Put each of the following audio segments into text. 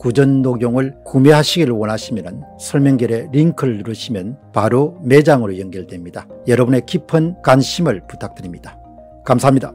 구전도경을 구매하시기를 원하시면 설명글에 링크를 누르시면 바로 매장으로 연결됩니다. 여러분의 깊은 관심을 부탁드립니다. 감사합니다.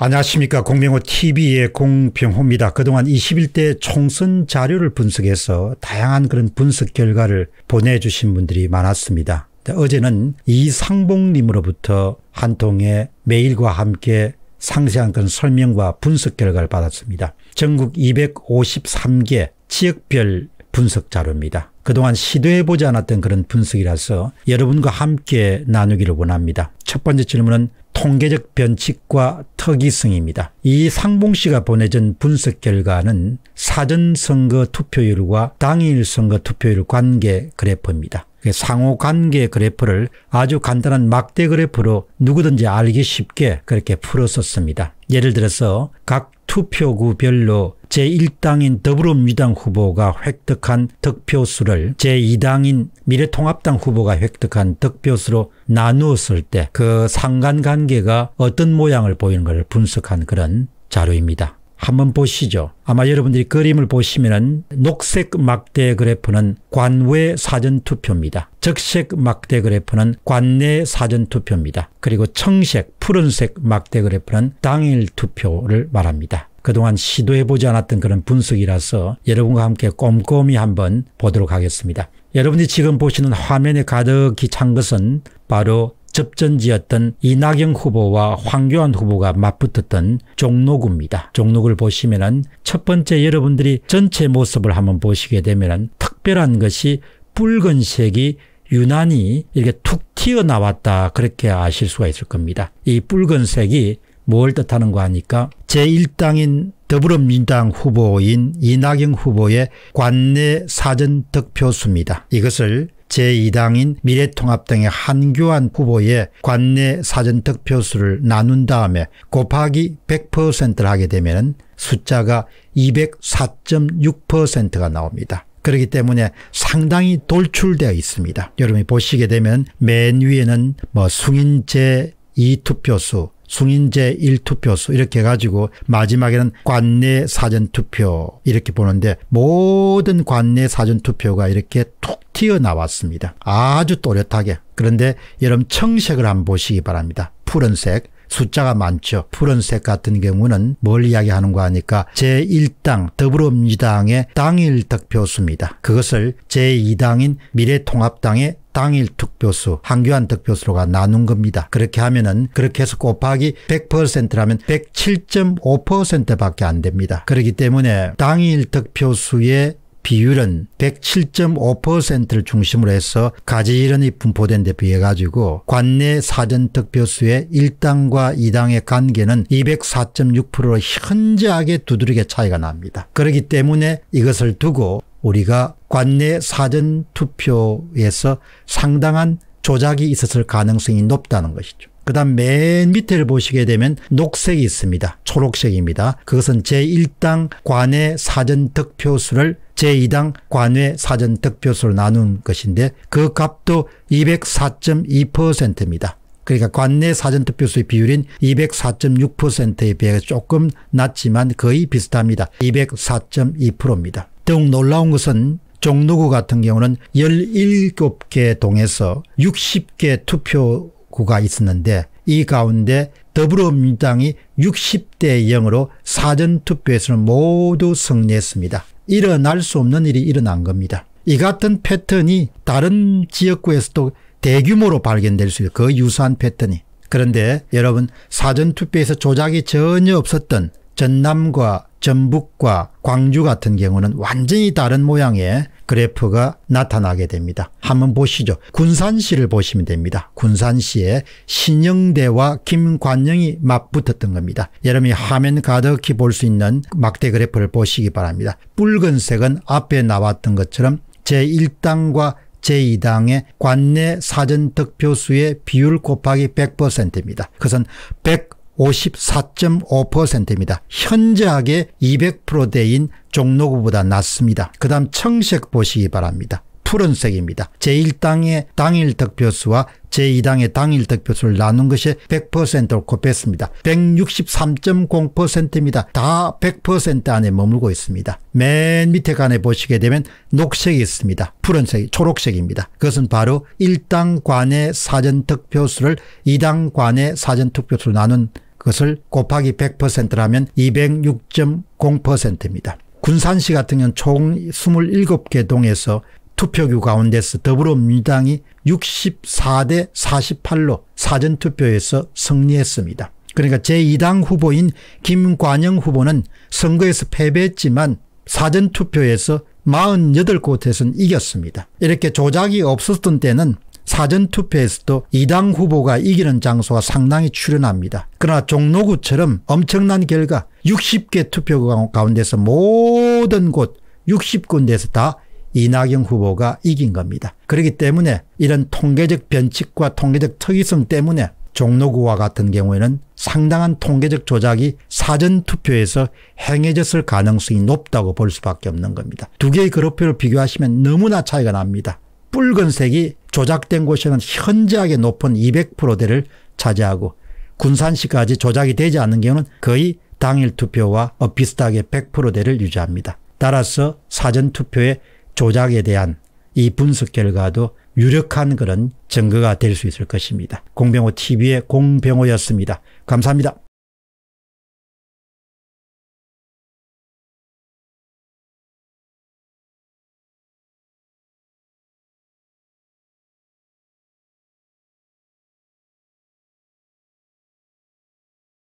안녕하십니까 공병호TV의 공병호입니다. 그동안 21대 총선 자료를 분석해서 다양한 그런 분석 결과를 보내주신 분들이 많았습니다. 어제는 이상봉님으로부터 한 통의 메일과 함께 상세한 그런 설명과 분석 결과를 받았습니다. 전국 253개 지역별 분석 자료입니다. 그동안 시도해보지 않았던 그런 분석이라서 여러분과 함께 나누기를 원합니다. 첫 번째 질문은 통계적 변칙과 특이성입니다. 이 상봉 씨가 보내준 분석 결과는 사전선거 투표율과 당일 선거 투표율 관계 그래프입니다. 그 상호 관계 그래프를 아주 간단한 막대 그래프로 누구든지 알기 쉽게 그렇게 풀었었습니다. 예를 들어서 각 투표구별로 제1당인 더불어민주당 후보가 획득한 득표수를 제2당인 미래통합당 후보가 획득한 득표수로 나누었을 때 그 상관관계가 어떤 모양을 보이는 것을 분석한 그런 자료입니다. 한번 보시죠. 아마 여러분들이 그림을 보시면은 녹색 막대 그래프는 관외 사전 투표입니다. 적색 막대 그래프는 관내 사전 투표입니다. 그리고 청색 푸른색 막대 그래프는 당일 투표를 말합니다. 그동안 시도해보지 않았던 그런 분석이라서 여러분과 함께 꼼꼼히 한번 보도록 하겠습니다. 여러분이 지금 보시는 화면에 가득히 찬 것은 바로 접전지였던 이낙연 후보와 황교안 후보가 맞붙었던 종로구입니다. 종로구를 보시면은 첫 번째 여러분들이 전체 모습을 한번 보시게 되면은 특별한 것이 붉은색이 유난히 이렇게 툭 튀어나왔다 그렇게 아실 수가 있을 겁니다. 이 붉은색이 뭘뜻하는거 하니까 제1당인 더불어민당 주 후보인 이낙연 후보의 관내 사전 득표수입니다. 이것을 제2당인 미래통합당의 한교안 후보의 관내 사전 득표수를 나눈 다음에 곱하기 100%를 하게 되면 숫자가 204.6%가 나옵니다. 그렇기 때문에 상당히 돌출되어 있습니다. 여러분이 보시게 되면 맨 위에는 뭐 승인제 2투표수 숭인제 1투표수 이렇게 해가지고 마지막에는 관내 사전투표 이렇게 보는데 모든 관내 사전투표가 이렇게 툭 튀어나왔습니다. 아주 또렷하게. 그런데 여러분 청색을 한번 보시기 바랍니다. 푸른색. 숫자가 많죠. 푸른색 같은 경우는 뭘 이야기하는가 하니까 제1당 더불어민주당의 당일 득표수입니다. 그것을 제2당인 미래통합당의 당일 특표수 한교안 특표수로가 나눈 겁니다. 그렇게 하면은 그렇게 해서 곱하기 100%라면 107.5%밖에 안 됩니다. 그렇기 때문에 당일 특표수의 비율은 107.5%를 중심으로 해서 가지런히 분포된 데 비해 가지고 관내 사전 특표수의 1당과 2당의 관계는 204.6%로 현저하게 두드러게 차이가 납니다. 그렇기 때문에 이것을 두고 우리가 관내 사전 투표에서 상당한 조작이 있었을 가능성이 높다는 것이죠. 그 다음 맨 밑에를 보시게 되면 녹색이 있습니다. 초록색입니다. 그것은 제1당 관외 사전 득표수를 제2당 관외 사전 득표수로 나눈 것인데 그 값도 204.2%입니다. 그러니까 관내 사전투표수의 비율인 204.6%에 비해 조금 낮지만 거의 비슷합니다. 204.2%입니다. 더욱 놀라운 것은 종로구 같은 경우는 17개 동에서 60개 투표구가 있었는데 이 가운데 더불어민주당이 60대 0으로 사전투표에서는 모두 승리했습니다. 일어날 수 없는 일이 일어난 겁니다. 이 같은 패턴이 다른 지역구에서도 대규모로 발견될 수 있어요. 그 유사한 패턴이. 그런데 여러분 사전투표에서 조작이 전혀 없었던 전남과 전북과 광주 같은 경우는 완전히 다른 모양의 그래프가 나타나게 됩니다. 한번 보시죠. 군산시를 보시면 됩니다. 군산시에 신영대와 김관영이 맞붙었던 겁니다. 여러분이 화면 가득히 볼 수 있는 막대 그래프를 보시기 바랍니다. 붉은색은 앞에 나왔던 것처럼 제1당과 제2당의 관내 사전 득표수의 비율 곱하기 100%입니다. 그것은 154.5%입니다. 현저하게 200%대인 종로구보다 낮습니다. 그 다음 청색 보시기 바랍니다. 푸른색입니다. 제1당의 당일 득표수와 제2당의 당일 득표수를 나눈 것이 100%를 곱했습니다. 163.0%입니다. 다 100% 안에 머물고 있습니다. 맨 밑에 간에 보시게 되면 녹색이 있습니다. 푸른색, 초록색입니다. 그것은 바로 1당 관의 사전 득표수를 2당 관의 사전 득표수로 나눈 것을 곱하기 100%라면 206.0%입니다. 군산시 같은 경우는 총 27개 동에서 투표규 가운데서 더불어민주당이 64대 48로 사전투표에서 승리했습니다. 그러니까 제2당 후보인 김관영 후보는 선거에서 패배했지만 사전투표에서 48곳에선 이겼습니다. 이렇게 조작이 없었던 때는 사전투표에서도 2당 후보가 이기는 장소가 상당히 출현합니다. 그러나 종로구처럼 엄청난 결과 60개 투표 가운데서 모든 곳 60군데에서 다 이낙연 후보가 이긴 겁니다. 그렇기 때문에 이런 통계적 변칙과 통계적 특이성 때문에 종로구와 같은 경우에는 상당한 통계적 조작이 사전투표에서 행해졌을 가능성이 높다고 볼 수밖에 없는 겁니다. 두 개의 그룹표를 비교하시면 너무나 차이가 납니다. 붉은색이 조작된 곳에는 현저하게 높은 200%대를 차지하고 군산시까지 조작이 되지 않는 경우는 거의 당일 투표와 비슷하게 100%대를 유지합니다. 따라서 사전투표에 조작에 대한 이 분석 결과도 유력한 그런 증거가 될 수 있을 것입니다. 공병호 TV의 공병호였습니다. 감사합니다.